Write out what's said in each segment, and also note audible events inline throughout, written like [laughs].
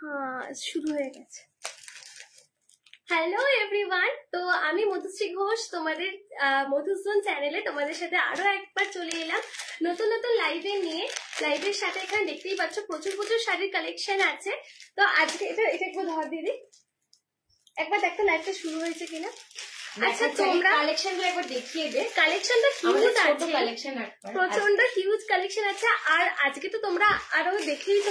হ্যাঁ, শুরু হয়ে গেছে হ্যালো এভরিওয়ান তো আমি মধুশ্রী ঘোষ তোমাদের মধুসূন চ্যানেলে তোমাদের সাথে আরো একবার চলে এলাম নতুন নতুন লাইভে নিয়ে লাইভের সাথে এখানে দেখতেই পাচ্ছ প্রচুর প্রচুর শাড়ির কালেকশন আছে তো আজকে এটা এটা একটু ধর দিদি একবার দেখো লাইভটা শুরু হয়েছে কিনা আচ্ছা তোমরা কালেকশনটা একবার দেখিয়ে দে কালেকশনটা হিউজ আছে কালেকশন প্রচন্ড হিউজ কালেকশন আছে আর আজকে তো তোমরা আরো দেখেই তো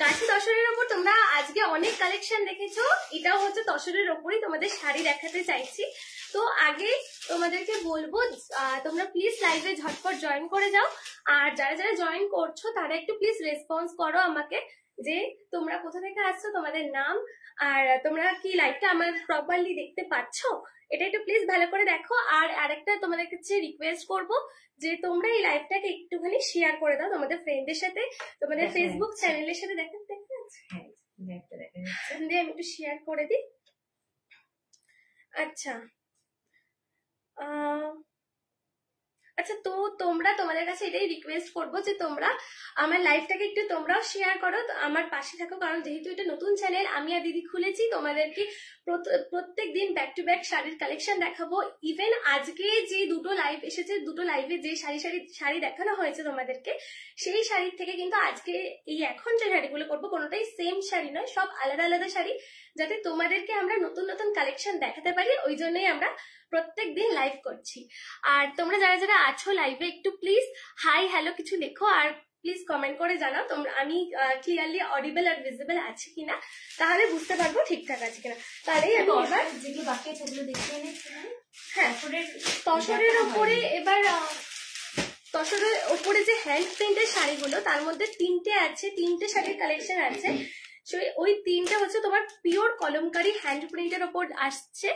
গাছি তসরের ওপর তোমরা আজকে অনেক কালেকশন দেখেছো এটাও হচ্ছে তসরের ওপরই তোমাদের শাড়ি দেখাতে চাইছি তো আগে তোমাদেরকে বলবো তোমরা প্লিজ লাইভে ঝটপট জয়েন করে যাও আর যারা যারা জয়েন করছো তারা একটু প্লিজ রেসপন্স করো আমাকে যে তোমরা কোথা থেকে আসছো তোমাদের নাম আর তোমরা কি লাইভটা আমার প্রপারলি দেখতে পাচ্ছ এটা একটু প্লিজ ভালো করে দেখো আর আরেকটা তোমাদের কাছে রিকোয়েস্ট করব যে তোমরা এই লাইভটাকে একটুখানি শেয়ার করে দাও তোমাদের ফ্রেন্ডদের সাথে তোমাদের ফেসবুক চ্যানেলের সাথে দেখা দেখা হ্যাঁ, আমি একটু শেয়ার করে দিই আচ্ছা আচ্ছা তো তোমরা তোমাদের কাছে এটাই রিকোয়েস্ট করবো যে তোমরা আমার লাইফটাকে একটু তোমরাও শেয়ার করো আমার পাশে থাকো কারণ যেহেতু এটা নতুন চ্যানেল আমি আর দিদি খুলেছি তোমাদেরকে প্রত্যেক দিন ব্যাক টু ব্যাক শাড়ির কালেকশন দেখাবো ইভেন আজকে যে দুটো লাইভ এসেছে দুটো লাইভে যে শাড়ি শাড়ি শাড়ি দেখানো হয়েছে তোমাদেরকে সেই শাড়ির থেকে কিন্তু আজকে এই এখন যে শাড়িগুলো করবো কোনোটাই সেম শাড়ি নয় সব আলাদা আলাদা শাড়ি যাতে তোমাদেরকে আমরা নতুন নতুন কালেকশন দেখাতে পারি ওই জন্যই আমরা প্রত্যেক দিন লাইভ করছি আর তোমরা যারা যারা আছো লাইভে একটু প্লিজ হাই হ্যালো কিছু লেখো আর প্লিজ কমেন্ট করে জানাও তোমরা আমি ক্লিয়ারলি অডিবল আর ভিজিবল আছি কিনা তাহলে বুঝতে পারবো ঠিকঠাক আছে কিনা তাহলেই আমি এবার যেগুলো বাকি আছে ওগুলো দেখিয়ে হ্যাঁ তসরের ওপরে এবার তসরের ওপরে যে হ্যান্ড প্রিন্টের শাড়িগুলো তার মধ্যে তিনটে আছে তিনটে শাড়ির কালেকশন আছে ওই তিনটে হচ্ছে তোমার পিওর কলমকারি হ্যান্ড প্রিন্টের ওপর আসছে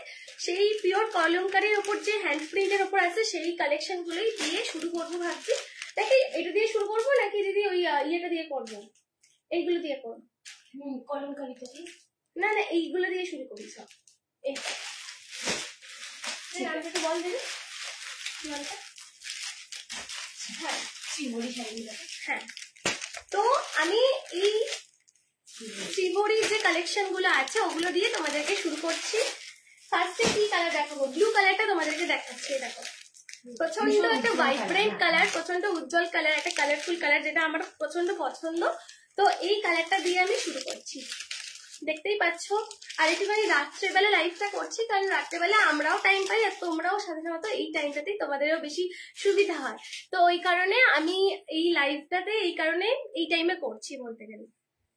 সেই পিওর কলমকারির ওপর যে হ্যান্ড প্রিন্টের ওপর আছে সেই কালেকশনগুলোই দিয়ে শুরু করবো ভাবছি দেখি এটা দিয়ে শুরু করবো নাকি দিদি ওই ইয়েটা দিয়ে করবো এইগুলো দিয়ে করবো হুম কলমকারিটা দিয়ে না না এইগুলো দিয়ে শুরু করি সব এই বল দিবি হ্যাঁ হ্যাঁ তো আমি এই শ্রীমরির যে কালেকশন আছে ওগুলো দিয়ে তোমাদেরকে শুরু করছি ফার্স্টে কি কালার দেখাবো ব্লু কালারটা তোমাদেরকে দেখাচ্ছি দেখো প্রচন্ড একটা ভাইব্রেন্ট কালার প্রচন্ড উজ্জ্বল কালার একটা কালারফুল কালার যেটা আমার প্রচন্ড পছন্দ তো এই কালারটা দিয়ে আমি শুরু করছি দেখতেই পাচ্ছ আর একটুখানি রাত্রেবেলা লাইফটা করছি কারণ রাত্রেবেলা আমরাও টাইম পাই আর তোমরাও সাধারণত এই টাইমটাতেই তোমাদেরও বেশি সুবিধা হয় তো ওই কারণে আমি এই লাইফটাতে এই কারণে এই টাইমে করছি বলতে গেলে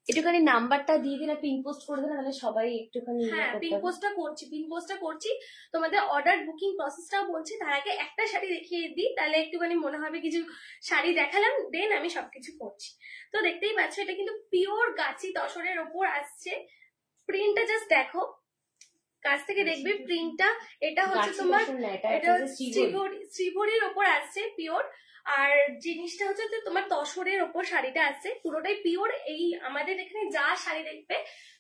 একটুখানি নাম্বারটা দিয়ে দিন পিন পোস্ট করে দিলে তাহলে সবাই একটুখানি হ্যাঁ পিন ইয়ে পোস্টটা করছি পিন পোস্টটা করছি তোমাদের অর্ডার বুকিং প্রসেসটাও বলছি তার আগে একটা শাড়ি দেখিয়ে দিই তাহলে একটুখানি মনে হবে কিছু শাড়ি দেখালাম দেন আমি সবকিছু করছি তো দেখতেই পাচ্ছ এটা কিন্তু পিওর গাছি তসরের ওপর আসছে প্রিন্টটা জাস্ট দেখো কাছ থেকে আচ্ছা, দেখবে প্রিন্টটা আচ্ছা। এটা হচ্ছে তোমার এটা শ্রীভরির ওপর আসছে পিওর আর জিনিসটা হচ্ছে যে তোমার তসরের ওপর শাড়িটা আছে পুরোটাই পিওর এই আমাদের এখানে যা শাড়ি দেখবে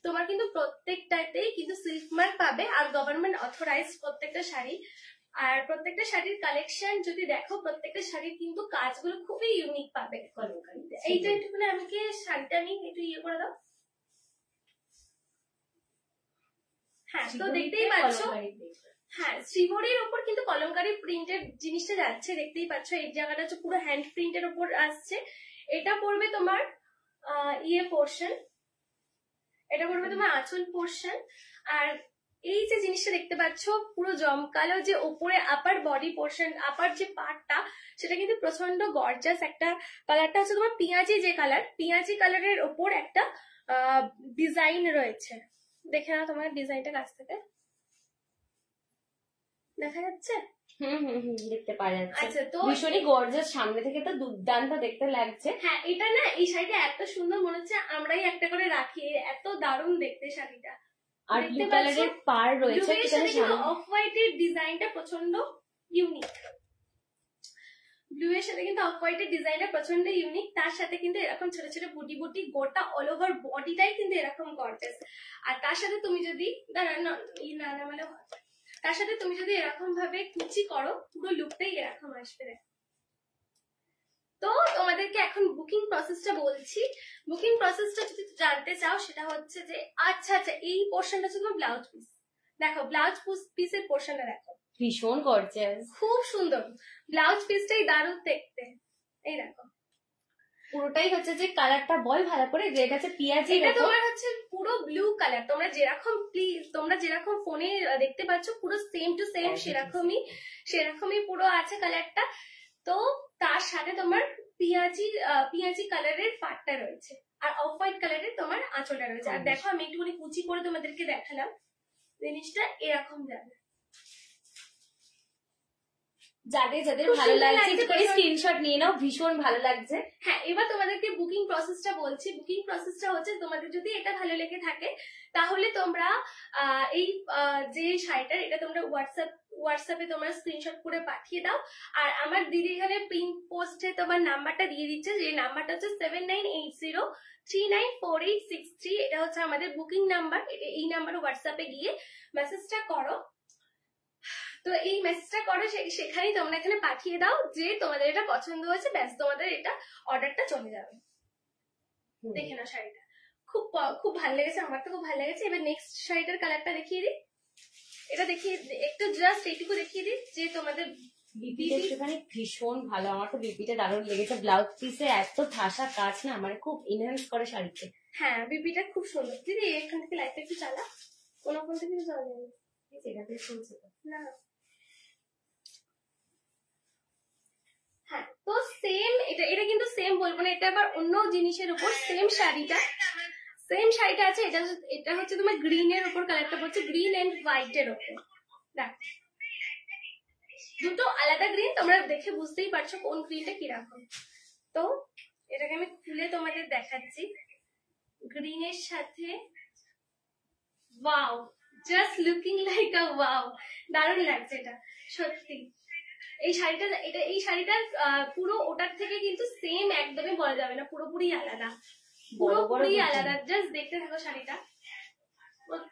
তোমার কিন্তু প্রত্যেকটাতেই কিন্তু সিল্ক মার্ক পাবে আর গভর্নমেন্ট অথরাইজ প্রত্যেকটা শাড়ি আর প্রত্যেকটা শাড়ির কালেকশন যদি দেখো প্রত্যেকটা শাড়ির কিন্তু কাজগুলো খুবই ইউনিক পাবে কলমকারিতে এইটা একটুখানি আমাকে শাড়িটা আমি একটু ইয়ে করে দাও হ্যাঁ তো দেখতেই পাচ্ছ হ্যাঁ শ্রীমরির ওপর কিন্তু কলমকারি প্রিন্টের জিনিসটা যাচ্ছে দেখতেই পাচ্ছ এই জায়গাটা হচ্ছে পুরো হ্যান্ড প্রিন্টের উপর আসছে এটা পড়বে তোমার ইয়ে পোর্শন এটা পড়বে তোমার আঁচল পোর্শন আর এই যে জিনিসটা দেখতে পাচ্ছ পুরো জমকালো যে ওপরে আপার বডি পোর্শন আপার যে পার্টটা সেটা কিন্তু প্রচন্ড গর্জাস একটা কালারটা হচ্ছে তোমার পিঁয়াজি যে কালার পিঁয়াজি কালারের ওপর একটা ডিজাইন রয়েছে দেখে নাও তোমার ডিজাইনটা কাছ থেকে দেখা যাচ্ছে হুম হুম দেখতে আচ্ছা তো ভীষণই সামনে থেকে তো দুর্দান্ত দেখতে লাগছে হ্যাঁ এটা না এই শাড়িটা এত সুন্দর মনে হচ্ছে আমরাই একটা করে রাখি এত দারুণ দেখতে শাড়িটা আর ব্লু কালারের পার রয়েছে অফ হোয়াইটের ডিজাইনটা প্রচন্ড ইউনিক ব্লু এর সাথে কিন্তু অফ ডিজাইনটা প্রচন্ড ইউনিক তার সাথে কিন্তু এরকম ছোট ছোট বুটি বুটি গোটা অল ওভার বডিটাই কিন্তু এরকম গর্জাস আর তার সাথে তুমি যদি দাঁড়ান না তার সাথে তুমি যদি এরকম ভাবে কুচি করো পুরো লুকটাই এরকম আসবে তো তোমাদেরকে এখন বুকিং প্রসেসটা বলছি বুকিং প্রসেসটা যদি জানতে চাও সেটা হচ্ছে যে আচ্ছা আচ্ছা এই পোর্শনটা শুধু ব্লাউজ পিস দেখো ব্লাউজ পিসের পোর্শনটা দেখো ভীষণ গর্জিয়াস খুব সুন্দর ব্লাউজ পিসটাই দারুণ দেখতে এই দেখো পুরোটাই হচ্ছে যে কালারটা বল ভালো করে যে আছে পিয়াজি এটা তোমার হচ্ছে পুরো ব্লু কালার তোমরা যেরকম প্লিজ তোমরা যেরকম ফোনে দেখতে পাচ্ছ পুরো সেম টু সেম সেরকমই সেরকমই পুরো আছে কালারটা তো তার সাথে তোমার পিয়াজি পিয়াজি কালারের পাটটা রয়েছে আর অফ হোয়াইট কালারের তোমার আঁচলটা রয়েছে আর দেখো আমি একটুখানি কুচি করে তোমাদেরকে দেখালাম জিনিসটা এরকম যাবে যাদের যাদের ভালো লাগছে করে স্ক্রিনশট নিয়ে নাও ভীষণ ভালো লাগছে হ্যাঁ এবার তোমাদেরকে বুকিং প্রসেসটা বলছি বুকিং প্রসেসটা হচ্ছে তোমাদের যদি এটা ভালো লেগে থাকে তাহলে তোমরা এই যে শাড়িটার এটা তোমরা হোয়াটসঅ্যাপ হোয়াটসঅ্যাপে তোমরা স্ক্রিনশট করে পাঠিয়ে দাও আর আমার দিদি এখানে পিন পোস্টে তোমার নাম্বারটা দিয়ে দিচ্ছে যে নাম্বারটা হচ্ছে seven nine eight zero three nine four eight six three এটা হচ্ছে আমাদের বুকিং নাম্বার এই নাম্বার হোয়াটসঅ্যাপে গিয়ে মেসেজটা করো তো এই মেসেজটা করো সেখানেই তোমরা এখানে পাঠিয়ে দাও যে তোমাদের এটা পছন্দ হয়েছে ব্যাস তোমাদের এটা অর্ডারটা চলে যাবে দেখে নাও শাড়িটা খুব খুব ভালো লেগেছে আমার তো খুব ভালো লেগেছে এবার নেক্সট শাড়িটার কালারটা দেখিয়ে দিই এটা দেখিয়ে একটু জাস্ট এইটুকু দেখিয়ে দিই যে তোমাদের বিপিটা সেখানে ভীষণ ভালো আমার বিপিটা দারুণ লেগেছে ব্লাউজ পিসে এত ঠাসা কাজ না মানে খুব ইনহ্যান্স করে শাড়িতে হ্যাঁ বিপিটা খুব সুন্দর দিদি এখান থেকে লাইটটা একটু চালা কোনো কোন থেকে না সেম বলবো না এটা আবার অন্য জিনিসের উপর সেম শাড়িটা সেম শাড়িটা আছে এটা এটা হচ্ছে তোমার গ্রিন এর উপর কালারটা পড়ছে গ্রিন এন্ড হোয়াইট এর উপর দেখ দুটো আলাদা গ্রিন তোমরা দেখে বুঝতেই পারছো কোন গ্রিনটা কিরকম তো এটাকে আমি খুলে তোমাদের দেখাচ্ছি গ্রিনের সাথে wow just looking like a wow দারুণ লাগছে এটা সত্যি এই শাড়িটা এটা এই শাড়িটার পুরো ওটার থেকে কিন্তু সেম একদমই বলা যাবে না পুরোপুরি আলাদা পুরোপুরি আলাদা জাস্ট দেখতে থাকো শাড়িটা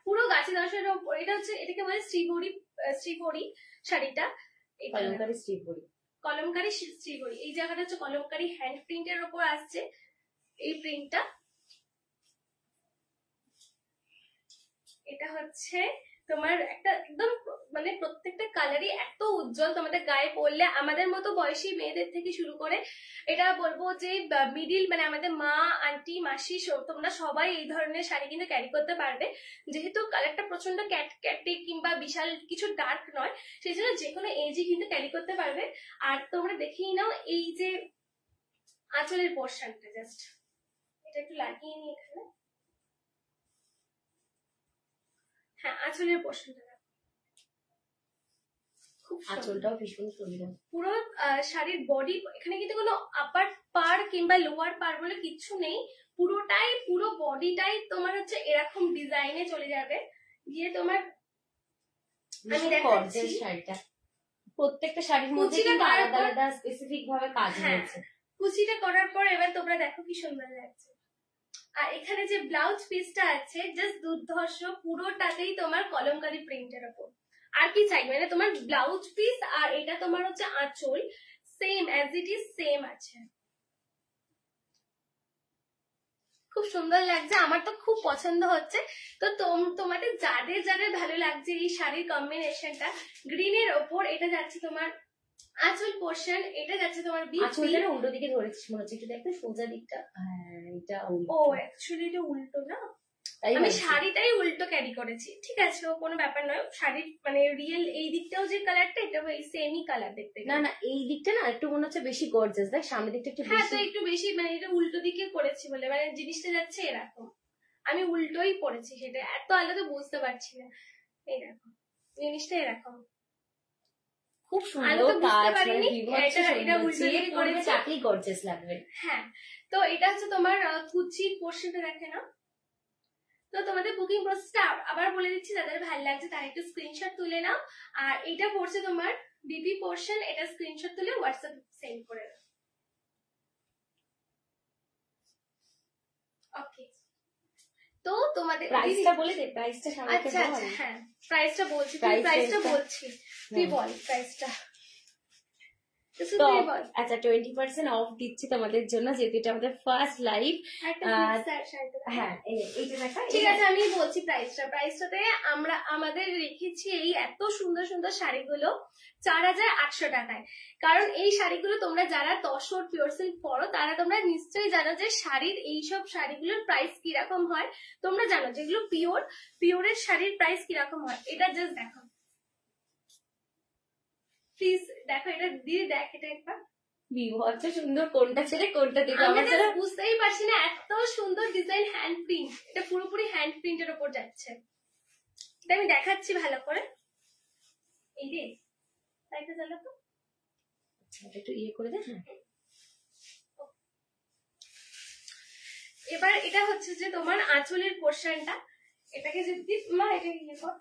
পুরো গাছে দশের এটা হচ্ছে এটাকে বলে শ্রীবড়ি শ্রীবড়ি শাড়িটা কলমকারি শ্রীবড়ি কলমকারি শ্রীবড়ি এই জায়গাটা হচ্ছে কলমকারি হ্যান্ড প্রিন্টের ওপর আসছে এই প্রিন্টটা এটা হচ্ছে তোমার একটা একদম মানে প্রত্যেকটা কালারই এত উজ্জ্বল তোমাদের গায়ে পড়লে আমাদের মতো বয়সী মেয়েদের থেকে শুরু করে এটা বলবো যে মিডিল মানে আমাদের মা আন্টি মাসি তোমরা সবাই এই ধরনের শাড়ি কিন্তু ক্যারি করতে পারবে যেহেতু কালারটা প্রচন্ড ক্যাট ক্যাটে কিংবা বিশাল কিছু ডার্ক নয় সেই জন্য যে কোনো এজই কিন্তু ক্যারি করতে পারবে আর তোমরা দেখেই নাও এই যে আঁচলের পোর্শনটা জাস্ট এটা একটু লাগিয়ে নিয়ে এখানে হ্যাঁ আঁচলের পোর্শনটা আঁচলটাও ভীষণ সুন্দর পুরো শাড়ির বডি এখানে কিন্তু কোনো আপার পার কিংবা লোয়ার পার বলে নেই পুরোটাই পুরো বডিটাই তোমার হচ্ছে এরকম ডিজাইনে চলে যাবে গিয়ে তোমার আমি দেখাচ্ছি শাড়িটা প্রত্যেকটা শাড়ির মধ্যে আলাদা আলাদা স্পেসিফিক ভাবে কাজ হয়েছে হ্যাঁ, কুচিটা করার পর এবার তোমরা দেখো কি সুন্দর লাগছে আর এখানে যে ব্লাউজ পিসটা আছে জাস্ট দুর্ধর্ষ পুরোটাতেই তোমার কলমকারী প্রিন্টের ওপর আর কি চাই মানে তোমার ব্লাউজ পিস আর এটা তোমার হচ্ছে আঁচল same as it is same আছে খুব সুন্দর লাগছে আমার তো খুব পছন্দ হচ্ছে তো তোমাদের যাদের যাদের ভালো লাগছে এই শাড়ির কম্বিনেশনটা গ্রিনের ওপর এটা যাচ্ছে তোমার আঁচল পোর্শন এটা যাচ্ছে তোমার বিচ উল্টো দিকে ধরেছিস মনে হচ্ছে একটু দেখো সোজা দিকটা হ্যাঁ এটা ও অ্যাকচুয়ালি এটা উল্টো না আমি শাড়িটাই উল্টো ক্যারি করেছি ঠিক আছে ও কোনো ব্যাপার নয় শাড়ির মানে রিয়েল এই দিকটাও যে কালারটা এটা এই সেমই কালার দেখতে না না এই দিকটা না একটু মনে হচ্ছে বেশি গর্জাস দেখ সামনের দিকটা একটু হ্যাঁ তো একটু বেশি মানে এটা উল্টো দিকে করেছি বলে মানে জিনিসটা যাচ্ছে এরকম আমি উল্টোই পড়েছি সেটা এত আলাদা বুঝতে পারছি না এরকম জিনিসটা এরকম খুব সুন্দর কাজ মানে এটা উল্টো দিকে করেছি চাকরি গর্জাস লাগবে হ্যাঁ তো এটা হচ্ছে তোমার কুচির পোর্শনটা দেখে না তো তোমাদের বুকিং প্রসেসটা আবার বলে দিচ্ছি যাদের ভালো লাগছে তারা একটু স্ক্রিনশট তুলে নাও আর এটা পড়ছে তোমার বিপি পোর্শন এটা স্ক্রিনশট তুলে হোয়াটসঅ্যাপ সেন্ড করে দাও ওকে তো তোমাদের প্রাইসটা বলে দে প্রাইসটা আচ্ছা আচ্ছা হ্যাঁ প্রাইসটা বলছি প্রাইসটা বলছি তুই হ্যাঁ। বল প্রাইসটা আচ্ছা টোয়েন্টি পার্সেন্ট অফ দিচ্ছি তোমাদের জন্য যেহেতু এটা আমাদের ফার্স্ট হ্যাঁ, ঠিক আছে আমি বলছি প্রাইসটা প্রাইসটাতে আমরা আমাদের রেখেছি এই এত সুন্দর সুন্দর শাড়িগুলো চার হাজার আটশো টাকায় কারণ এই শাড়িগুলো তোমরা যারা তসর পিওর সিল্ক পরো তারা তোমরা নিশ্চয়ই জানো যে শাড়ির এইসব শাড়িগুলোর প্রাইস কিরকম হয় তোমরা জানো যেগুলো পিওর পিওরের শাড়ির প্রাইস কিরকম হয় এটা জাস্ট দেখো প্লিজ দেখো এটা দিয়ে দেখ এটা একবার বিভৎস সুন্দর কোনটা ছেড়ে কোনটা দিকে আমি বুঝতেই পারছি না এত সুন্দর ডিজাইন হ্যান্ড প্রিন্ট এটা পুরোপুরি হ্যান্ড প্রিন্টের ওপর যাচ্ছে এটা আমি দেখাচ্ছি ভালো করে এই রে লাইটটা জ্বালা তো আচ্ছা, একটু ইয়ে করে দে হ্যাঁ। এবার এটা হচ্ছে যে তোমার আঁচলের পোর্শনটা এটাকে যদি মা এটা ইয়ে কর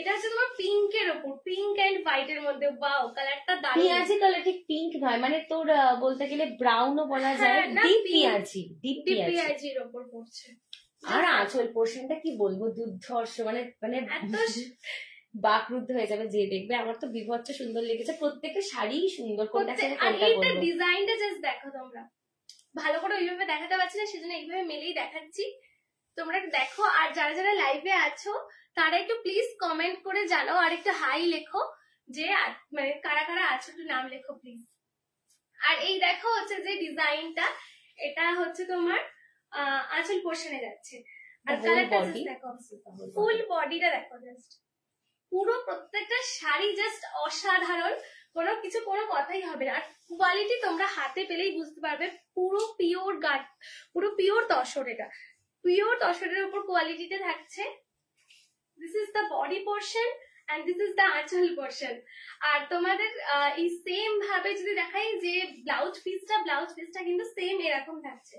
এটা হচ্ছে তোমার পিঙ্ক এর ওপর পিঙ্ক এন্ড হোয়াইট এর মধ্যে বাও কালারটা দারুণ পেঁয়াজি কালার ঠিক পিঙ্ক নয় মানে তোর বলতে গেলে ব্রাউনও বলা যায় ডিপ হ্যাঁ, পেঁয়াজি ডিপ এর উপর পড়ছে আর আঁচল পোর্শনটা কি বলবো দুর্ধর্ষ মানে মানে বাকরুদ্ধ হয়ে যাবে যে দেখবে আমার তো বিভৎস সুন্দর লেগেছে প্রত্যেকটা শাড়ি সুন্দর কোনটা আর এইটা ডিজাইনটা জাস্ট দেখো তোমরা ভালো করে ওইভাবে দেখাতে পারছি না সেজন্য এইভাবে মেলেই দেখাচ্ছি তোমরা দেখো আর যারা যারা লাইভে আছো তারা একটু প্লিজ কমেন্ট করে জানো আর একটু হাই লেখো যে মানে কারা কারা আছে একটু নাম লেখো প্লিজ আর এই দেখো হচ্ছে যে ডিজাইনটা এটা হচ্ছে তোমার আঁচল পোর্শনে যাচ্ছে আর কালারটা দেখো ফুল বডিটা দেখো জাস্ট পুরো প্রত্যেকটা শাড়ি জাস্ট অসাধারণ কোনো কিছু কোনো কথাই হবে না আর কোয়ালিটি তোমরা হাতে পেলেই বুঝতে পারবে পুরো পিওর গার্ড পুরো পিওর তসর এটা পিওর তসরের উপর কোয়ালিটিটা থাকছে this is the body portion and this is the aanchal portion আর তোমাদের এই সেম ভাবে যদি দেখাই যে ব্লাউজ পিসটা ব্লাউজ পিসটা কিন্তু সেম এরকম থাকছে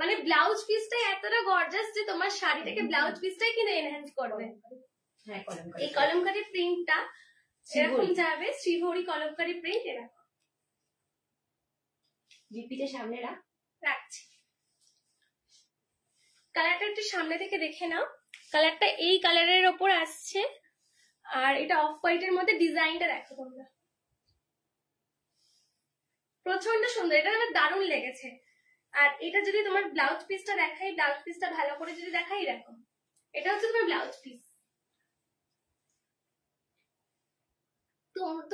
মানে ব্লাউজ পিসটাই এতটা গর্জাস যে তোমার শাড়িটাকে ব্লাউজ পিসটাই কিন্তু এনহ্যান্স করবে হ্যাঁ, এই কলমকারী প্রিন্টটা এরকম যাবে শ্রীহরি কলমকারী প্রিন্ট এরকম বিপিটা সামনে রাখ রাখছি কালারটা একটু সামনে থেকে দেখে নাও কালারটা এই কালারের ওপর আসছে আর এটা অফ হোয়াইটের মধ্যে ডিজাইনটা দেখো তোমরা প্রচন্ড সুন্দর এটা আমার দারুণ লেগেছে আর এটা যদি তোমার ব্লাউজ পিসটা দেখাই ব্লাউজ পিসটা ভালো করে যদি দেখাই দেখো এটা হচ্ছে তোমার ব্লাউজ পিস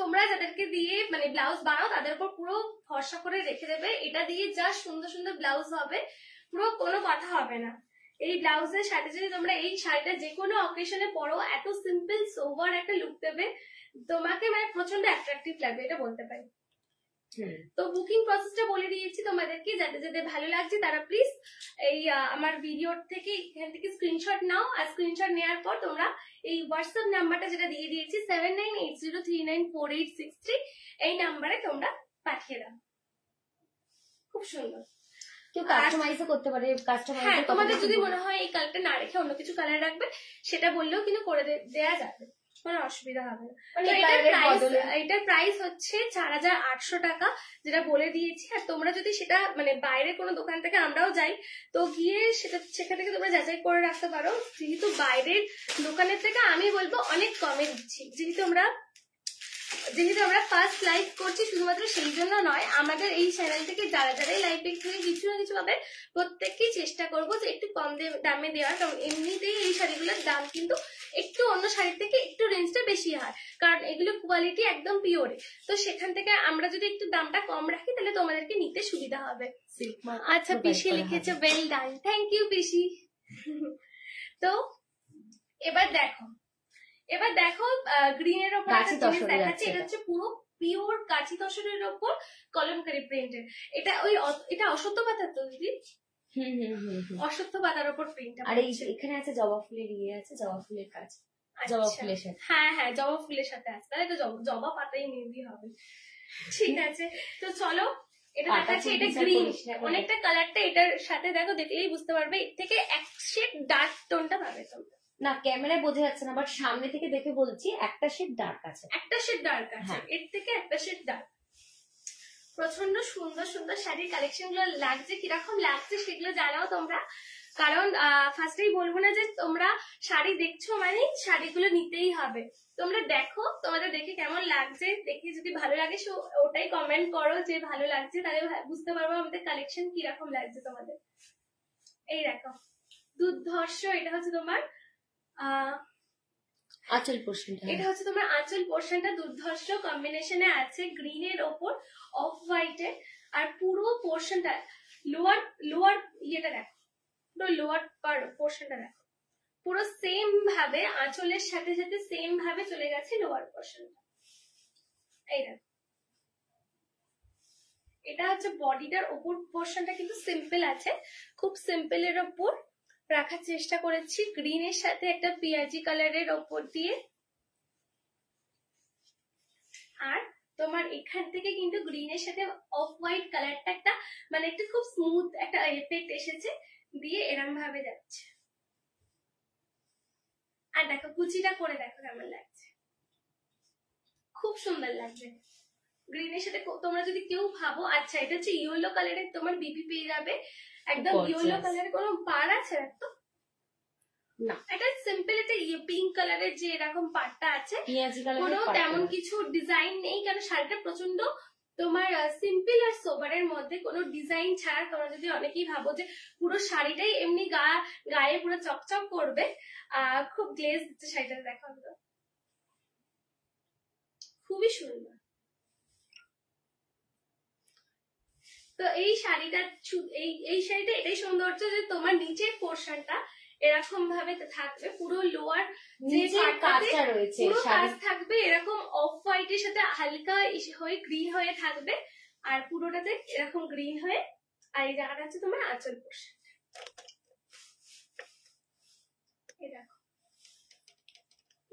তোমরা যাদেরকে দিয়ে মানে ব্লাউজ বানাও তাদের উপর পুরো ভরসা করে রেখে দেবে এটা দিয়ে যা সুন্দর সুন্দর ব্লাউজ হবে পুরো কোনো কথা হবে না এই ব্লাউজের সাথে যদি তোমরা এই শাড়িটা যে কোনো অকেশনে পরো এত সিম্পল সোভার একটা লুক দেবে তোমাকে মানে প্রচন্ড অ্যাট্রাকটিভ লাগবে এটা বলতে পারি তো বুকিং প্রসেসটা বলে দিয়েছি তোমাদেরকে যাতে যাদের ভালো লাগছে তারা প্লিজ এই আমার ভিডিওর থেকে এখান থেকে স্ক্রিনশট নাও আর স্ক্রিনশট নেওয়ার পর তোমরা এই হোয়াটসঅ্যাপ নাম্বারটা যেটা দিয়ে দিয়েছি seven nine eight zero three nine four eight six three এই নাম্বারে তোমরা পাঠিয়ে দাও খুব সুন্দর কেউ কাস্টমাইজও করতে পারে কাস্টমাইজ হ্যাঁ তোমাদের যদি মনে হয় এই কালারটা না রেখে অন্য কিছু কালার রাখবে সেটা বললেও কিন্তু করে দেয়া যাবে কোনো অসুবিধা হবে না মানে এটার প্রাইস হচ্ছে চার হাজার আটশো টাকা যেটা বলে দিয়েছি আর তোমরা যদি সেটা মানে বাইরে কোনো দোকান থেকে আমরাও যাই তো গিয়ে সেটা সেখান থেকে তোমরা যাচাই করে রাখতে পারো যেহেতু বাইরের দোকানের থেকে আমি বলবো অনেক কমে দিচ্ছি যেহেতু আমরা যেহেতু আমরা ফার্স্ট লাইভ করছি শুধুমাত্র সেই জন্য নয় আমাদের এই চ্যানেল থেকে যারা যারাই লাইভ দেখতে কিছু না কিছু পাবে প্রত্যেককেই চেষ্টা করবো যে একটু কম দামে দেওয়ার কারণ এমনিতেই এই শাড়িগুলোর দাম কিন্তু একটু অন্য শাড়ির থেকে একটু রেঞ্জটা বেশি হয় কারণ এগুলো কোয়ালিটি একদম পিওর তো সেখান থেকে আমরা যদি একটু দামটা কম রাখি তাহলে তোমাদেরকে নিতে সুবিধা হবে আচ্ছা পিসি লিখেছে well done thank you PC তো এবার দেখো এবার দেখো গ্রিনের ওপর একটা জিনিস এটা হচ্ছে পুরো পিওর কাঁচি তসরের ওপর কলমকারি প্রিন্টের এটা ওই এটা অসত্য পাতা তো দিদি অসত্য পাতার ওপর প্রিন্ট আর এই এখানে আছে জবা ফুলের ইয়ে আছে জবা ফুলের কাজ আচ্ছা। জবা ফুলের সাথে হ্যাঁ হ্যাঁ জবা ফুলের সাথে আছে তাহলে তো জবা পাতাই মেবি হবে ঠিক আছে তো চলো এটা দেখাচ্ছে এটা গ্রিন অনেকটা কালারটা এটার সাথে দেখো দেখলেই বুঝতে পারবে এর থেকে এক শেড ডার্ক টোনটা পাবে তোমরা না ক্যামেরায় বোঝা যাচ্ছে না বাট সামনে থেকে দেখে বলছি একটা শেড ডার্ক আছে একটা শেড ডার্ক আছে হ্যাঁ। এর থেকে একটা শেড ডার্ক প্রচন্ড সুন্দর সুন্দর শাড়ির কালেকশন গুলো লাগছে কিরকম লাগছে সেগুলো জানাও তোমরা কারণ ফার্স্টেই বলবো না যে তোমরা শাড়ি দেখছো মানে শাড়িগুলো নিতেই হবে তোমরা দেখো তোমাদের দেখে কেমন লাগছে দেখে যদি ভালো লাগে ওটাই কমেন্ট করো যে ভালো লাগছে তাহলে বুঝতে পারবো আমাদের কালেকশন কিরকম লাগছে তোমাদের এই দেখো দুর্ধর্ষ এটা হচ্ছে তোমার আঁচল পোর্শনটা হ্যাঁ। এটা হচ্ছে তোমার আঁচল পোর্শনটা দুর্ধর্ষ কম্বিনেশনে আছে এর ওপর অফ হোয়াইটে আর পুরো পোর্শনটা লোয়ার লোয়ার ইয়েটা দেখো পুরো লোয়ার পার পোর্শনটা দেখো পুরো সেম ভাবে আঁচলের সাথে সাথে সেম ভাবে চলে গেছে লোয়ার পোর্শনটা এই দেখো এটা হচ্ছে বডিটার ওপর পোর্শনটা কিন্তু সিম্পল আছে খুব সিম্পলের ওপর রাখার চেষ্টা করেছি গ্রিন এর সাথে একটা কালার কালারের ওপর দিয়ে আর তোমার এখান থেকে কিন্তু এর সাথে অফ হোয়াইট কালারটা একটা মানে একটা খুব স্মুথ একটা এফেক্ট এসেছে দিয়ে এরম ভাবে যাচ্ছে আর দেখো কুচিটা করে দেখো কেমন লাগছে খুব সুন্দর লাগবে গ্রিনের সাথে তোমরা যদি কেউ ভাবো আচ্ছা এটা হচ্ছে ইয়েলো কালারের তোমার বিবি পেয়ে যাবে একদম ইয়েলো কালারের কোনো পার আছে তো না এটা সিম্পল এটা পিঙ্ক কালারের যে এরকম পাটটা আছে কোনো তেমন কিছু ডিজাইন নেই কারণ শাড়িটা প্রচন্ড তোমার সিম্পল আর সোবারের মধ্যে কোনো ডিজাইন ছাড়া তোমরা যদি অনেকেই ভাবো যে পুরো শাড়িটাই এমনি গা গায়ে পুরো চকচক করবে খুব গ্লেজ দিচ্ছে শাড়িটা দেখো খুবই সুন্দর তো এই শাড়িটা এই এই শাড়িটা এটাই সৌন্দর্য যে তোমার নিচের পোর্শনটা এরকম ভাবে থাকবে পুরো লোয়ার যে কাজটা রয়েছে পুরো কাজ থাকবে এরকম অফ হোয়াইট এর সাথে হালকা হয়ে গ্রিন হয়ে থাকবে আর পুরোটাতে এরকম গ্রিন হয়ে আর এই জায়গাটা হচ্ছে তোমার আঁচল পোর্শন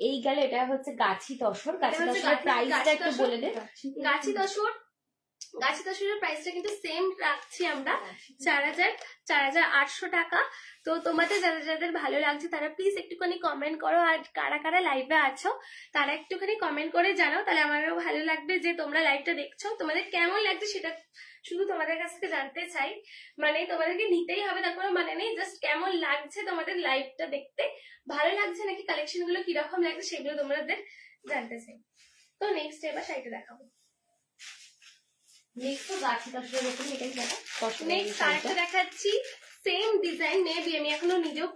এই গেল এটা হচ্ছে গাছি তসর গাছি তসর প্রাইসটা একটু বলে দে গাছি তসর গাছি তাসুরের প্রাইসটা কিন্তু সেম রাখছি আমরা চার হাজার চার হাজার আটশো টাকা তো তোমাদের যাদের যাদের ভালো লাগছে তারা প্লিজ একটুখানি কমেন্ট করো আর কারা কারা লাইভে আছো তারা একটুখানি কমেন্ট করে জানাও তাহলে আমারও ভালো লাগবে যে তোমরা লাইভটা দেখছো তোমাদের কেমন লাগছে সেটা শুধু তোমাদের কাছ থেকে জানতে চাই মানে তোমাদেরকে নিতেই হবে তার কোনো মানে নেই জাস্ট কেমন লাগছে তোমাদের লাইভটা দেখতে ভালো লাগছে নাকি কালেকশনগুলো কিরকম লাগছে সেগুলো তোমাদের জানতে চাই তো নেক্সট এবার সাইটে দেখাবো দেখাচ্ছি সেম ডিজাইন আমি এখনো নিজেও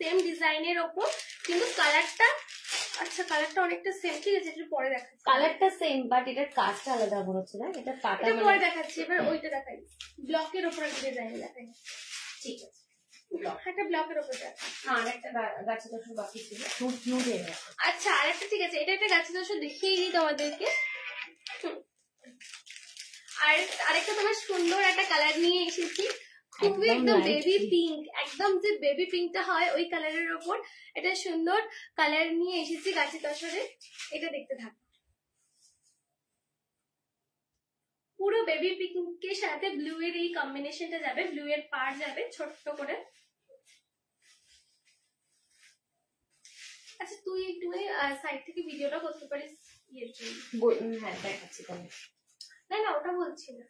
সেম ডিজাইনের ওপর কিন্তু কালারটা আচ্ছা কালারটা অনেকটা সেম ঠিক আছে পরে কালারটা সেম বাট এটার কাজটা আলাদা না এটা মানে পরে দেখাচ্ছি এবার ওইটা দেখাই ব্লকের ওপর একটা ডিজাইন দেখাই ঠিক আছে একটা ব্লকের একটা বাকি আচ্ছা আরেকটা ঠিক আছে এটা একটা গাছে দর্শন দেখিয়ে দিই তোমাদেরকে আর আরেকটা তোমার সুন্দর একটা কালার নিয়ে এসেছি খুবই একদম বেবি পিঙ্ক একদম যে বেবি পিঙ্কটা হয় ওই কালারের ওপর এটা সুন্দর কালার নিয়ে এসেছি গাছের তসরে এটা দেখতে থাকো পুরো বেবি পিঙ্ক এর সাথে ব্লু এর এই কম্বিনেশনটা যাবে ব্লু এর পার যাবে ছোট্ট করে আচ্ছা তুই একটু সাইড থেকে ভিডিওটা করতে পারিস ইয়ে, হ্যাঁ দেখাচ্ছি তাহলে না না ওটা বলছি না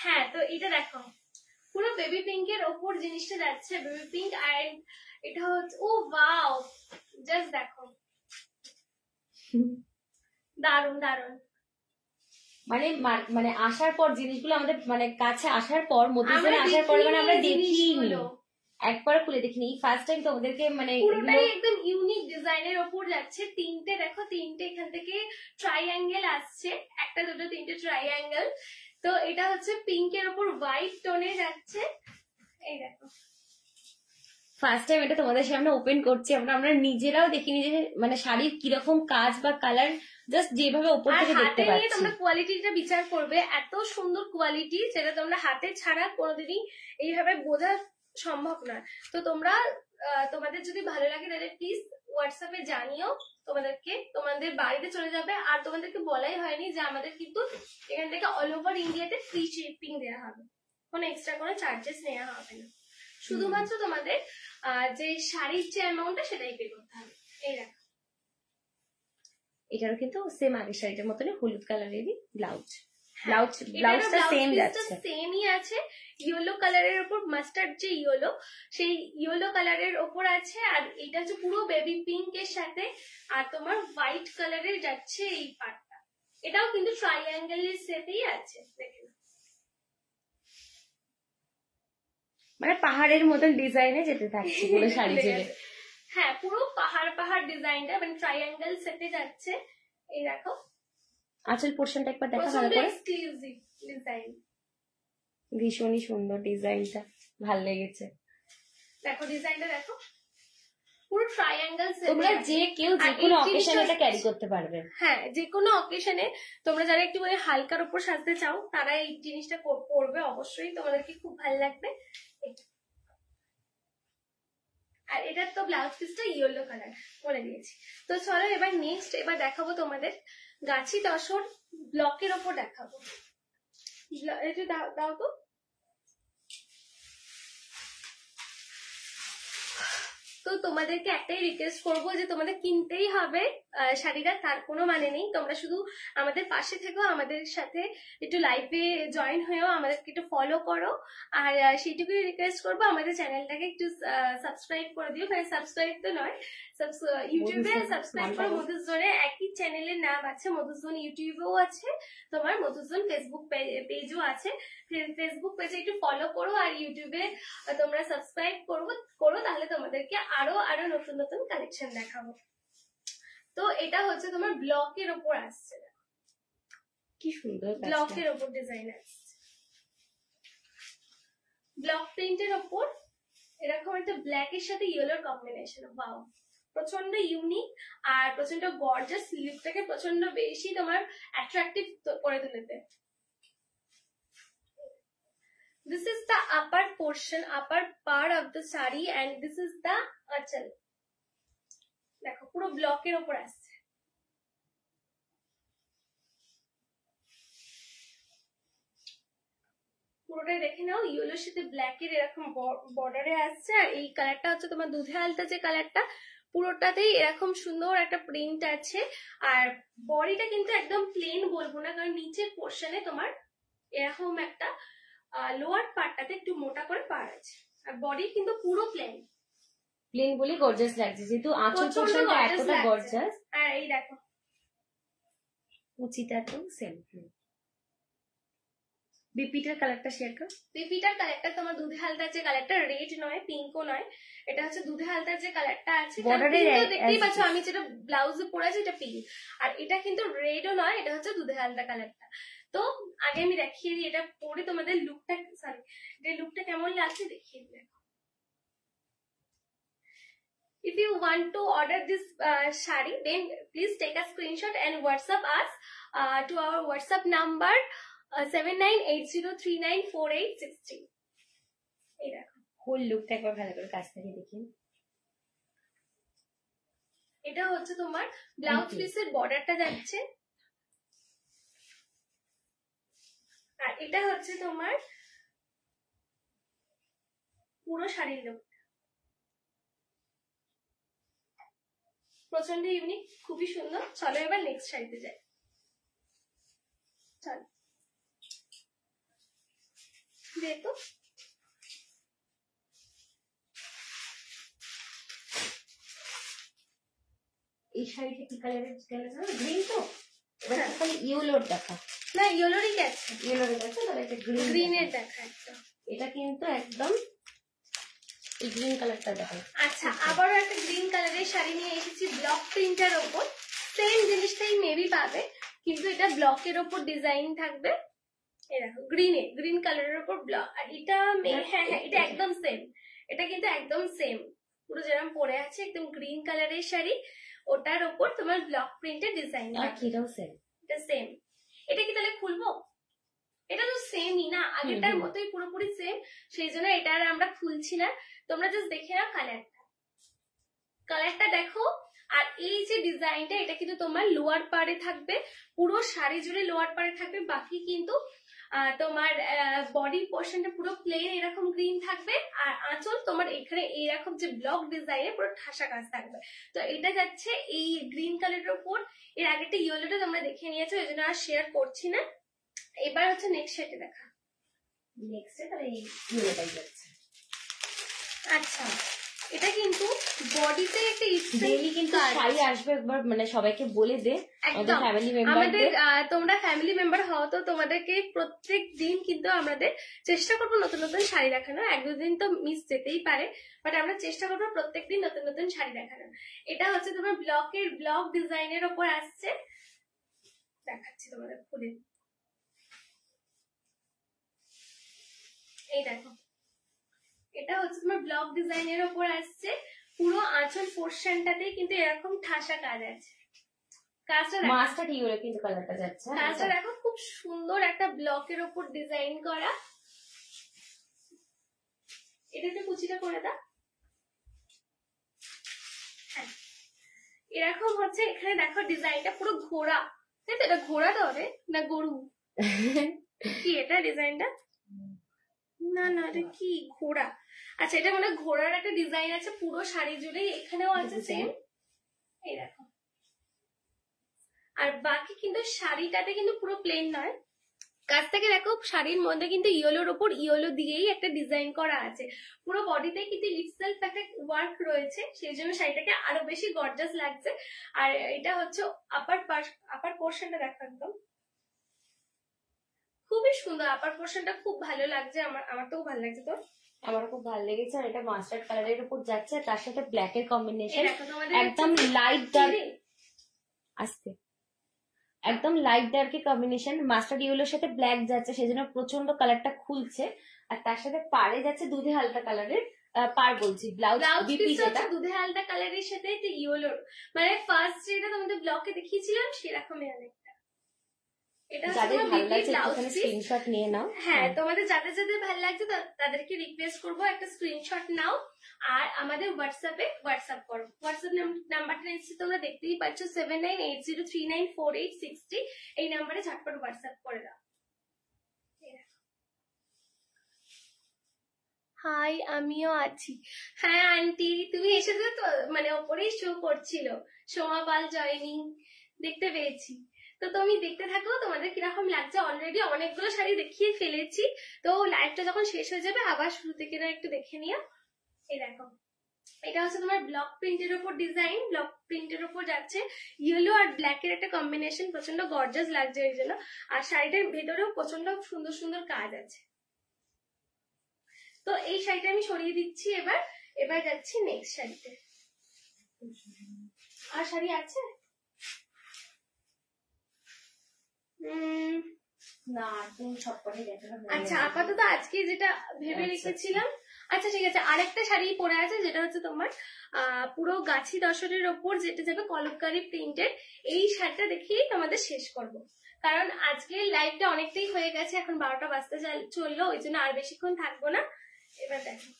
হ্যাঁ তো এটা দেখো পুরো বেবি পিঙ্ক এর ওপর জিনিসটা যাচ্ছে বেবি পিঙ্ক এটা হচ্ছে ও ওয়াও জাস্ট দেখো দারুন দারুন মানে মানে আসার পর জিনিসগুলো আমাদের মানে কাছে আসার পর মধ্যে আসার পর মানে আমরা দেখিনি একবার খুলে দেখিনি এই ফার্স্ট টাইম তোমাদেরকে মানে পুরোটাই একদম ইউনিক ডিজাইনের ওপর যাচ্ছে তিনটে দেখো তিনটে এখান থেকে ট্রাইঅ্যাঙ্গেল আসছে একটা দুটো তিনটে ট্রাইঅ্যাঙ্গেল তো এটা হচ্ছে পিঙ্কের ওপর হোয়াইট টোনে যাচ্ছে এই দেখো ফার্স্ট টাইম এটা তোমাদের সামনে ওপেন করছি আমরা আমরা নিজেরাও দেখিনি যে মানে শাড়ির কিরকম কাজ বা কালার জাস্ট যেভাবে ওপেন থেকে দেখতে পাচ্ছি তোমরা কোয়ালিটিটা বিচার করবে এত সুন্দর কোয়ালিটি যেটা তোমরা হাতে ছাড়া কোনোদিনই এইভাবে বোঝা সম্ভব নয় তো তোমরা তোমাদের যদি ভালো লাগে তাহলে প্লিজ হোয়াটসঅ্যাপে জানিও তোমাদেরকে তোমাদের বাড়িতে চলে যাবে আর তোমাদেরকে বলাই হয়নি যে আমাদের কিন্তু এখান থেকে অল ওভার ইন্ডিয়াতে ফ্রি শিপিং দেওয়া হবে কোনো এক্সট্রা কোনো চার্জেস নেওয়া হবে না শুধুমাত্র তোমাদের যে শাড়ির যে অ্যামাউন্টটা সেটাই পে করতে হবে এই দেখো এটারও কিন্তু সেম আগের শাড়িটার মতনই হলুদ কালারেরই ব্লাউজ ব্লাউজ ব্লাউজটা সেম যাচ্ছে সেমই আছে ইয়েলো কালারের ওপর মাস্টার্ড যে ইয়েলো সেই ইয়েলো কালারের ওপর আছে আর এটা হচ্ছে পুরো বেবি পিঙ্ক এর সাথে আর তোমার হোয়াইট কালারের যাচ্ছে এই পার্টটা এটাও কিন্তু এর সেটেই আছে মানে পাহাড়ের মতন ডিজাইনে যেতে থাকছে পুরো [laughs] শাড়ি জুড়ে হ্যাঁ পুরো পাহাড় পাহাড় ডিজাইনটা মানে ট্রাইঅ্যাঙ্গেল সেটে যাচ্ছে এই দেখো আঁচল পোর্শনটা একবার দেখা ভালো করে এক্সক্লুসিভ ডিজাইন ভীষণই সুন্দর ডিজাইনটা ভাল লেগেছে দেখো ডিজাইনটা দেখো পুরো ট্রায়াঙ্গেল তোমরা যে কেউ যে কোনো অকেশনে এটা ক্যারি করতে পারবে হ্যাঁ যে কোনো অকেশনে তোমরা যারা একটু মানে হালকার উপর সাজতে চাও তারা এই জিনিসটা পরবে অবশ্যই তোমাদেরকে খুব ভালো লাগবে আর এটার তো ব্লাউজ পিসটা ইয়েলো কালার বলে দিয়েছি তো চলো এবার নেক্সট এবার দেখাবো তোমাদের গাছি দশর ব্লকের ওপর দেখাবো একটু দাও দাও তো তো তোমাদেরকে একটাই রিকোয়েস্ট করব যে তোমাদের কিনতেই হবে শাড়িটা তার কোনো মানে নেই তোমরা শুধু আমাদের পাশে থেকেও আমাদের সাথে একটু লাইভে জয়েন হয়েও আমাদেরকে একটু ফলো করো আর সেইটুকুই রিকোয়েস্ট করবো আমাদের চ্যানেলটাকে একটু সাবস্ক্রাইব করে দিও মানে সাবস্ক্রাইব তো নয় ইউটিউবে সাবস্ক্রাইব করো মধুসূদনে একই চ্যানেলের নাম আছে মধুসূদন ইউটিউবেও আছে তোমার মধুসূদন ফেসবুক পেজও আছে ফেসবুক পেজে একটু ফলো করো আর ইউটিউবে তোমরা সাবস্ক্রাইব করো করো তাহলে তোমাদেরকে আরো আরো নতুন নতুন কালেকশন দেখাবো তো এটা হচ্ছে তোমার ব্লকের ওপর আসছে কি সুন্দর ব্লকের ওপর ডিজাইন আসছে ব্লক প্রিন্টের ওপর এরকম একটা ব্ল্যাক এর সাথে ইয়েলোর কম্বিনেশন বাউ প্রচন্ড ইউনিক আর প্রচন্ড গর্জাস লুকটাকে প্রচন্ড বেশি তোমার অ্যাট্রাকটিভ করে তুলেতে this is the upper portion upper part of the sari and this is the anchal দেখো পুরো ব্লকের ওপর আসছে পুরোটাই দেখে নাও ইয়েলো সাথে ব্ল্যাকের এরকম বর্ডারে আসছে আর এই কালারটা হচ্ছে তোমার দুধে আলতা যে কালারটা পুরোটাতেই এরকম সুন্দর একটা প্রিন্ট আছে আর বডিটা কিন্তু একদম প্লেন বলবো না কারণ নিচের পোর্শনে তোমার এরকম একটা লোয়ার পার্টটাতে একটু মোটা করে পার আছে আর বডি কিন্তু পুরো প্লেন প্লেন বলে গর্জাস লাগছে যেহেতু আঁচল পোর্শনটা এতটা গর্জাস হ্যাঁ, আর এই দেখো উচিটা তো সেম বিপিটার কালারটা শেয়ার করো বিপিটার কালারটা তোমার দুধে হালদার যে কালারটা রেড নয় পিঙ্কও নয় এটা হচ্ছে দুধে হালদার যে কালারটা আছে দেখতেই পাচ্ছ আমি যেটা ব্লাউজে পরে এটা পিঙ্ক আর এটা কিন্তু রেডও নয় এটা হচ্ছে দুধে হালদা কালারটা তো আগে আমি দেখিয়ে দিই এটা পরে তোমাদের লুকটা সরি এটা লুকটা কেমন লাগছে দেখিয়ে দিই দেখো if you want to order this uh, shari then please take a screenshot and whatsapp us uh, to our whatsapp number seven nine eight zero three nine four eight six কাছ থেকে দেখি এটা হচ্ছে তোমার ব্লাউজ পিসের বর্ডারটা যাচ্ছে আর এটা হচ্ছে তোমার পুরো শাড়ির লুকটা প্রচন্ড ইউনিক খুবই সুন্দর চলো এবার নেক্সট শাড়িতে যাই চলো দে এই শাড়িটা কি কালারের গেল গ্রিন তো এবার হ্যাঁ। খালি ইয়েলোর দেখা না ইয়েলোরই গেছে ইয়েলোরই গেছে তাহলে এটা গ্রিন গ্রিনের দেখা একটা এটা কিন্তু একদম এই গ্রিন কালারটা দেখো আচ্ছা আবারও একটা গ্রিন কালারের শাড়ি নিয়ে এসেছি ব্লক প্রিন্টের ওপর সেম জিনিসটাই মেবি পাবে কিন্তু এটা ব্লকের ওপর ডিজাইন থাকবে গ্রিন কালারের উপর আর এটা হ্যাঁ হ্যাঁ এটা একদম সেম এটা কিন্তু একদম সেম পুরো যেরকম পরে আছে একদম গ্রিন কালারের শাড়ি ওটার ওপর তোমার ব্লক প্রিন্টের ডিজাইন আর সেম এটা সেম এটা কি তাহলে খুলবো এটা তো সেমই না আগেরটার মতোই পুরোপুরি সেম সেই জন্য এটা আর আমরা খুলছি না তোমরা জাস্ট দেখে নাও কালারটা কালারটা দেখো আর এই যে ডিজাইনটা এটা কিন্তু তোমার লোয়ার পারে থাকবে পুরো শাড়ি জুড়ে লোয়ার পারে থাকবে বাকি কিন্তু তোমার বডি পোর্শনটা পুরো প্লেন এরকম গ্রিন থাকবে আর আঁচল তোমার এখানে এইরকম যে ব্লক ডিজাইনে পুরো ঠাসা কাজ থাকবে তো এটা যাচ্ছে এই গ্রিন কালারের উপর এর আগেটা ইয়েলোটা তোমরা দেখে নিয়েছো ওই জন্য আর শেয়ার করছি না এবার হচ্ছে নেক্সট সেটে দেখা নেক্সট তাহলে এই ইয়েলোটাই যাচ্ছে আচ্ছা এটা কিন্তু বডিতে একটা ডেইলি কিন্তু শাড়ি আসবে একবার মানে সবাইকে বলে দে আমাদের ফ্যামিলি মেম্বার আমাদের তোমরা ফ্যামিলি মেম্বার হও তো তোমাদেরকে প্রত্যেক দিন কিন্তু আমাদের চেষ্টা করব নতুন নতুন শাড়ি দেখানো এক দুদিন তো মিস যেতেই পারে বাট আমরা চেষ্টা করবো প্রত্যেক দিন নতুন নতুন শাড়ি দেখানো এটা হচ্ছে তোমার ব্লকের ব্লক ডিজাইনের ওপর আসছে দেখাচ্ছি তোমাদের খুলে এই দেখো এটা হচ্ছে তোমার ব্লক ডিজাইনের ওপর আসছে পুরো আঁচল পোর্শনটাতে কিন্তু এরকম ঠাসা কাজ আছে কাজটা মাছটা ঠিক হলো কিন্তু কালারটা যাচ্ছে হ্যাঁ, কাজটা আচ্ছা। দেখো খুব সুন্দর একটা ব্লকের ওপর ডিজাইন করা এটাতে কুচিটা করে দাও হ্যাঁ। এরকম হচ্ছে এখানে দেখো ডিজাইনটা পুরো ঘোড়া তাই তো এটা ঘোড়া তো না গরু [laughs] কি এটা ডিজাইনটা না না এটা আচ্ছা। কি ঘোড়া আচ্ছা এটা মানে ঘোড়ার একটা ডিজাইন আছে পুরো শাড়ি জুড়ে এখানেও আছে সেম এই দেখো আর বাকি কিন্তু শাড়িটাতে কিন্তু পুরো প্লেন নয় কাছ থেকে দেখো শাড়ির মধ্যে কিন্তু ইয়েলোর ওপর ইয়েলো দিয়েই একটা ডিজাইন করা আছে পুরো বডিতে কিন্তু ইটসেলফ একটা ওয়ার্ক রয়েছে সেই জন্য শাড়িটাকে আরো বেশি গর্জাস লাগছে আর এটা হচ্ছে আপার আপার পোর্শনটা দেখো একদম খুবই সুন্দর আপার পোর্শনটা খুব ভালো লাগছে আমার আমার তো ভালো লাগছে তোর আমার খুব ভালো লেগেছে আর এটা মাস্টার্ড কালারের উপর যাচ্ছে তার সাথে ব্ল্যাক এর কম্বিনেশন একদম লাইট ডার্ক আস্তে একদম লাইট এর কম্বিনেশন মাস্টার্ড ইয়েলোর সাথে ব্ল্যাক যাচ্ছে সেজন্য প্রচন্ড কালারটা খুলছে আর তার সাথে পারে যাচ্ছে দুধে হালকা কালারের পার বলছি ব্লাউজ বিপি দুধে হালকা কালারের সাথে ইয়েলোর মানে ফার্স্ট যেটা তোমাদের ব্লকে দেখিয়েছিলাম সেরকমই অনেক হ্যাঁ, হ্যাঁ। তাদেরকে রিকোয়েস্ট একটা স্ক্রিনশট নাও আর আমাদের হোয়াটসঅ্যাপে হোয়াটসঅ্যাপ করো নাম্বারটা তোমরা দেখতেই seven nine eight zero three nine four eight এই নাম্বারে হোয়াটসঅ্যাপ করে দাও হাই আমিও আছি হ্যাঁ আন্টি তুমি এসে তো মানে ওপরেই শো করছিল সোমা পাল জয়নিং দেখতে পেয়েছি তো তুমি দেখতে থাকো তোমাদের কিরকম লাগছে অলরেডি অনেকগুলো শাড়ি দেখিয়ে ফেলেছি তো লাইফটা যখন শেষ হয়ে যাবে আবার শুরু থেকে না একটু দেখে নিও এই দেখো এটা হচ্ছে তোমার ব্লক প্রিন্টের ওপর ডিজাইন ব্লক প্রিন্টের ওপর যাচ্ছে ইয়েলো আর ব্ল্যাক এর একটা কম্বিনেশন প্রচন্ড গর্জাস লাগছে এই জন্য আর শাড়িটার ভেতরেও প্রচন্ড সুন্দর সুন্দর কাজ আছে তো এই শাড়িটা আমি সরিয়ে দিচ্ছি এবার এবার যাচ্ছি নেক্সট শাড়িতে আর শাড়ি আছে আচ্ছা আপাতত আজকে যেটা ভেবে আচ্ছা। রেখেছিলাম আচ্ছা ঠিক আছে আরেকটা শাড়ি পরে আছে যেটা হচ্ছে তোমার পুরো গাছি দশরের ওপর যেটা যাবে কলমকারি প্রিন্টেড এই শাড়িটা দেখিয়েই তোমাদের শেষ করব কারণ আজকে লাইভটা অনেকটাই হয়ে গেছে এখন বারোটা বাজতে চললো ওই জন্য আর বেশিক্ষণ থাকবো না এবার দেখো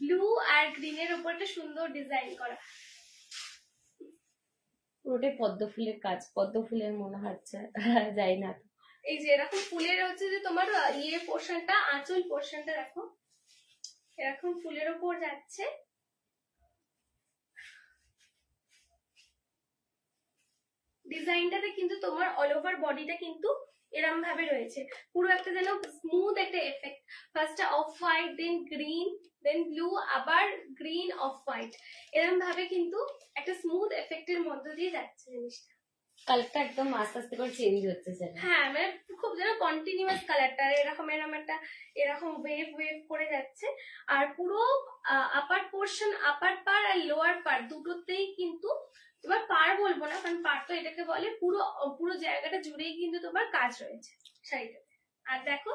ব্লু আর গ্রিনের উপর একটা সুন্দর ডিজাইন করা পুরোটাই পদ্ম ফুলের কাজ পদ্ম ফুলের মনে হচ্ছে যাই না এই যে এরকম ফুলের হচ্ছে যে তোমার ইয়ে পোর্শনটা আঁচল পোর্শনটা দেখো এরকম ফুলের ওপর যাচ্ছে ডিজাইনটাতে কিন্তু তোমার অল ওভার বডিটা কিন্তু এরম ভাবে রয়েছে পুরো একটা যেন স্মুথ একটা এফেক্ট ফার্স্টটা off white then green then blue আবার গ্রিন অফ হোয়াইট এরম ভাবে কিন্তু একটা স্মুথ এফেক্টের মধ্য দিয়ে যাচ্ছে জিনিসটা কালারটা একদম আস্তে আস্তে করে চেঞ্জ হচ্ছে হ্যাঁ মানে খুব যেন কন্টিনিউয়াস কালারটা এরকম এরকম একটা এরকম ওয়েভ ওয়েভ করে যাচ্ছে আর পুরো আপার পোর্শন আপার পার আর লোয়ার পার দুটোতেই কিন্তু এবার পার বলবো না কারণ পার তো এটাকে বলে পুরো পুরো জায়গাটা জুড়েই কিন্তু তোমার কাজ রয়েছে শাড়িটাতে আর দেখো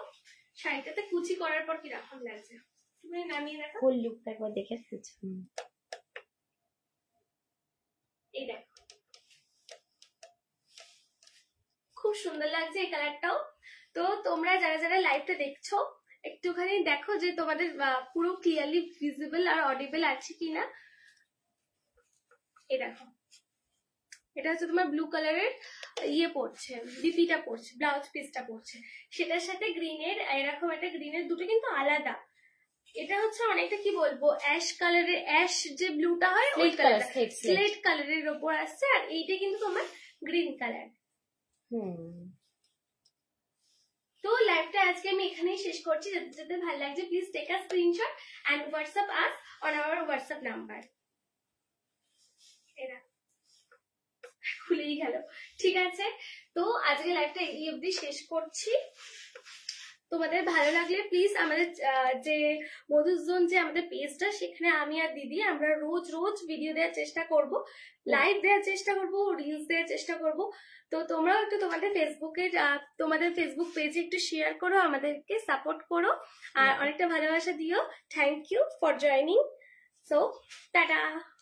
শাড়িটাতে কুচি করার পর কি রকম লাগছে তুমি নামিয়ে দেখো ফুল লুকটা একবার দেখে ফেলছো এই দেখো খুব সুন্দর লাগছে এই কালারটাও তো তোমরা যারা যারা লাইভটা দেখছো একটুখানি দেখো যে তোমাদের পুরো ক্লিয়ারলি ভিজিবল আর অডিবল আছে কিনা এই দেখো এটা হচ্ছে তোমার ব্লু কালারের ইয়ে পড়ছে ডিপিটা পড়ছে ব্লাউজ পিসটা পড়ছে সেটার সাথে গ্রিনের এরকম একটা গ্রিনের দুটো কিন্তু আলাদা এটা হচ্ছে অনেকটা কি বলবো অ্যাশ কালারের অ্যাশ যে ব্লুটা হয় ওই কালার স্লেট কালারের ওপর আসছে আর এইটা কিন্তু তোমার গ্রিন কালার তো লাইভটা আজকে আমি এখানেই শেষ করছি যাতে যাতে ভালো লাগছে please take a screenshot and WhatsApp us on our WhatsApp number এরা ভুলেই গেল ঠিক আছে তো আজকে লাইফটা এই অবধি শেষ করছি তোমাদের ভালো লাগলে প্লিজ আমাদের যে মধুজন যে আমাদের পেজটা সেখানে আমি আর দিদি আমরা রোজ রোজ ভিডিও দেওয়ার চেষ্টা করব লাইভ দেওয়ার চেষ্টা করব রিলস দেওয়ার চেষ্টা করব তো তোমরাও একটু তোমাদের ফেসবুকে তোমাদের ফেসবুক পেজে একটু শেয়ার করো আমাদেরকে সাপোর্ট করো আর অনেকটা ভালোবাসা দিও thank you for joining so tata